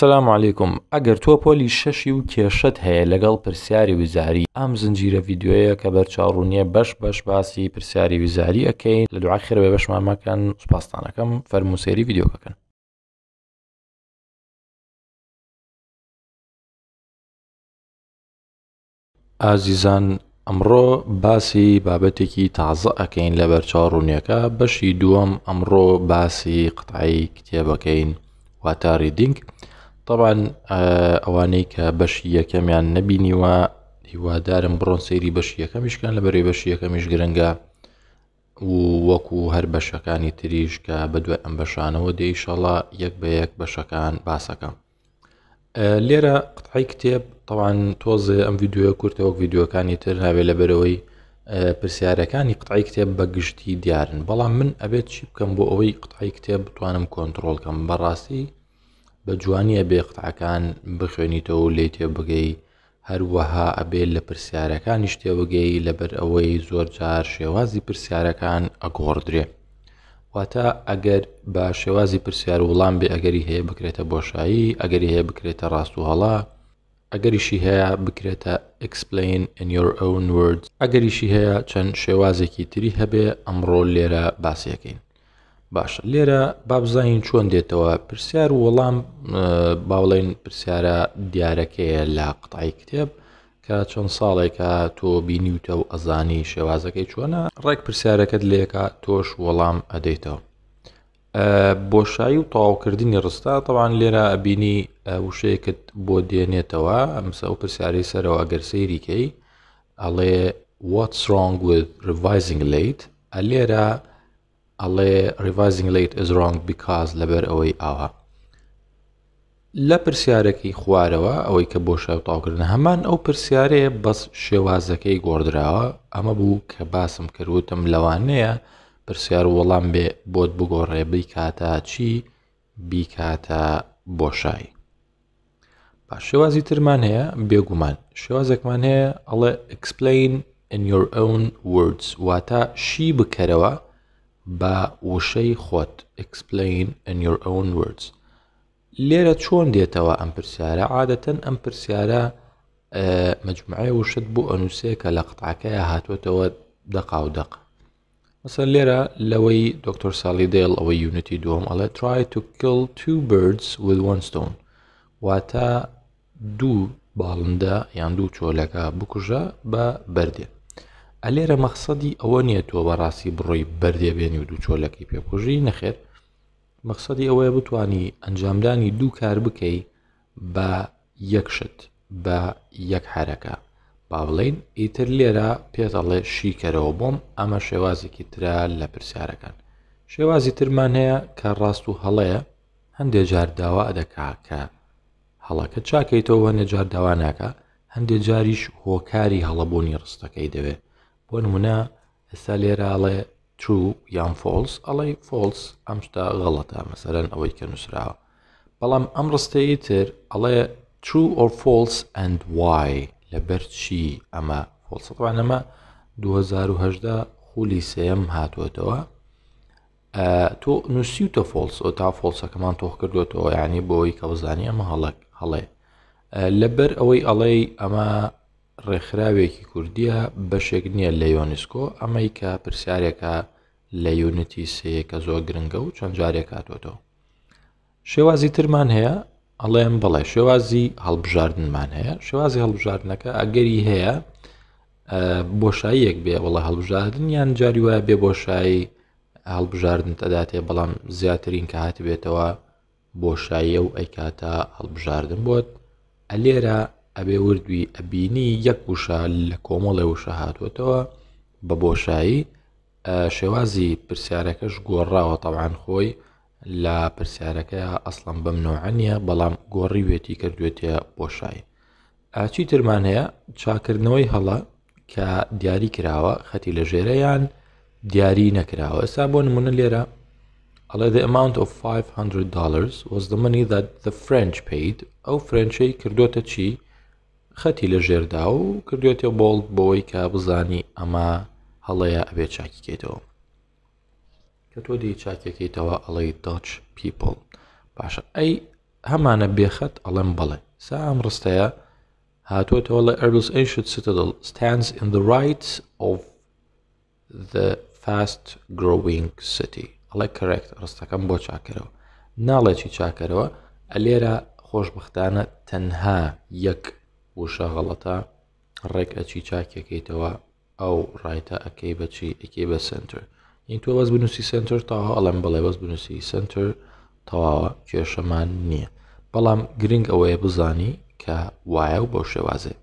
سلام عیکم ئەگەر تۆ پۆلی شەشی و کێشت هەیە لەگەڵ پرسیاری وزاری ئام زنجیرە یددیوەیە کە بەرچاوڕوونیە بەش بەش باسی پرسیاری وزاری ئەەکەین لە دوعا خێرەوە بەشمامەکەن سوپاسستانەکەم فەرموسێری یددیوکەکەن ئازیزان ئەمڕۆ باسی بابەتێکی تازە ئەەکەین لە بەرچاوڕوونیەکە بەشی دووەم ئەمڕۆ باسی قطعی کتێبەکەین واتە ریدینگ. طبعاً ئەوانەی کە بەشی یەکەمیان نەبینیوە هیوادارم بڕۆن سەیری بەشی یەکەم میشکان لە بەرەی بەشی یەکەمیش گرنگە و وەکو هەر بەشەکانی تریش کە بە دوێ ئەم بەشانەوە دەیشەڵە یەک بە یەک بەشەکان باسەکەم لێرە قوتعی کتێب تەوان تۆزێ ئەم یددیوە کورتەوەک یددیوەکانی تر هاوێ لە بەرەوەی پرسیارەکانی قوتعی کتێب بەگشتی دیارن بەڵام من ئەبێت چی بکەم بۆ ئەوەی قوتعی کتێب بتوانم کۆنتترۆلکەم بەڕاستی بە جوانیە بێ قوتعەکان بخوێنیتەوە لێ تێبگەی هەروەها ئەبێت لە پرسیارەکانی شتێوەگەی لەبەر ئەوەی زۆر جار شێوازی پرسیارەکان ئەگۆڕدرێ واتە ئەگەر بە شێوازی پرسیار وڵام بێ ئەگەری هەیە بکرێتە بۆشایی ئەگەری هەیە بکرێتە ڕاست و هەڵا ئەگەریشی هەیە بکرێتە explain in your own words ئەگەریشی هەیە چەند شێوازێکی تری هەبێ ئەمڕۆ لێرە باسیەکەین باشە لێرە بابزانین چۆن دێتەوە پرسیار و وەڵام باوڵین پرسیارە دیارەکەیە لە قوتای کتێب کە چەند ساڵێکە تۆ بینیوتە و ئەزانی شێوازەکەی چۆنە ڕێک پرسیارەکەت لێکە تۆش وەڵام ئەدەیتەوە بۆشایی و تەواوکردنی ڕستا تەوان لێرە ئەبینی وشەیەکت بۆ دێنێتەوە ئەمسە و پرسیاری سەرەوە ئەگەر سەیریکەی ئەڵێ what's wrong with revising late ئە لێرە ئەڵێ ریڤایزنگ لیت ئز ڕنگ بیکاز لەبەر ئەوەی ئاوە لە پرسیارێکی خوارەوە ئەوەی کە بۆ شەوتاوکردن هەمان ئەو پرسیارەیە بەس شێوازەکەی گۆدراوە ئەمە بوو کە باسم کردوتم لەوانەیە پرسیار وەڵام بێ بۆت بگۆڕێ بیکاتە چی بیکاتە بۆشایی باش شێوازی ترمان هەیە بێگومان شێوازێکمان هەیە ئەڵێ explain in your own words واتە شی بکەرەوە بە وشەی خۆت explain in your own words لێرە چۆن دێتەوە ئەم پرسیارە عادەتەن ئەم پرسیارە مجموعی وشت بۆ ئەنووسەیە کە لە قتاکەیە هاتوێتەوە دقا و دق مثل لێرە لەوەی دکتۆر ساڵی دێڵ ئەوەی یونیتی دوم ئەڵێ try to kill two birds with one stone واتە دوو باڵندە یان دوو چۆلەکە بکوژە بە بەردێت ئەلێرە مەخسەدی ئەوە نییە تۆ بەڕاستی بڕۆی بەردێبێنی و دوو چۆلەکەی پێکوژی نەخێر مەخسەدی ئەوەیە بتانی ئەنجامدانی دوو کار بکەی بە یەکشت بە یەک حرەکە با بڵین ئیتر لێرە پێتەڵێ شیکەرەوە بۆم ئەمە شێوازێکی ترا لە پرسیارەکان شێوازی ترمان هەیە کە ڕاست و هەڵەیە هەندێک جار داوا ئەدەکا کە هەڵەکە چاکەیتەوە هەندێک جار داوا ناکە هەندێک جاریش هۆکاری هەڵەبوونی ڕستەکەی دەوێت بۆ نمونە ئێستا لێرەڵێ چوو یان فۆلس ئەڵی فۆلس ئەمشتا غەڵەتە مەسەرەن ئەوەی کە نووسراوە بەڵام ئەم ڕستەیە تر ئەڵێ true or false and why لەبەر چی ئەمە فۆلسەوان ئەمە 2010 خولی سم هاتووەتەوە تۆ نووسیوتە فۆلس ئۆ تا فۆلسەکەمان تۆخ کردوێتەوە یعنی بۆی کە بزانانی ئەمە هەڵک هەڵێ لەبەر ئەوەی ئەڵێ ئەمە ڕێکخراوێکی کوردیە بەشێک نییە لە یۆنیسکۆ ئەمەی کە پرسیارێکە لە یونتی سەیە کە زۆر گرنگە و چەند جارێک هاتۆتەوە شێوازی ترمان هەیە ئەڵێم بڵێ شێوازی هەڵبژاردنمان هەیە شێوازی هەڵبژاردنەکە ئەگەری هەیە بۆشاییەک بێ وڵە هەڵبژاردن یان جاری وایە بێ بۆشایی هەڵبژاردن تەداتێ بەڵام زیاترین کە هاات بێتەوە بۆشاییە و ئەیکاتە هەڵبژاردن بۆت ئەلێرە ئەبێ وردوی ئەبینی یەک وشە لە کۆمەڵێ وشە هاتوێتەوە بە بۆشایی شێوازی پرسیارەکەش گۆڕاوە تەوان خۆی لە پرسیارەکە ئەسڵم بەم نوعانە بەڵام گۆڕی وێتی کردوێتە بۆشایی ئاچی ترمان هەیە چاکردنەوەی هەڵە کە دیاری کراوە خەتی لە ژێرەیان دیاری نەکراوە ئێستا بۆ نمونە لێرە ئەڵێ the amount of 500 dollars was the money that the French paid ئەو فرەنچەی کردوتە چی؟ خەتی لە ژێردا و کردوێتێ بۆڵ بۆی کە بزانی ئەمە هەڵەیە ئەبێ چاکیکێتەوە کە تۆ دی چاکەکەیتەوە ئەڵی داچ پیپل باشە ئەی هەمانە بێخەت ئەڵم بڵێ سا ئەم ڕستەیە هاتوێتەوە لە ئەرلس ئەیشت ستدل stands in the rights of the fast growing city ئەڵێ کرێکت ڕستەکەم بۆ چاکەرەوە ناڵێکی چاکەرەوە ئەلێرە خۆشببختانە تەنها یەک وشە هەڵەتە ڕێک ئەچی چاکەکەیتەوە ئەو ڕایتە ئەەکەی بەچی ئەکەی بە سنتەر این تۆ بەس بنووسی سنتەر تا ئەڵم بڵێ بەس بنووسی سنتەر تەواوە کێشەمان نییە بەڵام گرنگ ئەوەیە بزانی کە وایە و بۆ شێوازێ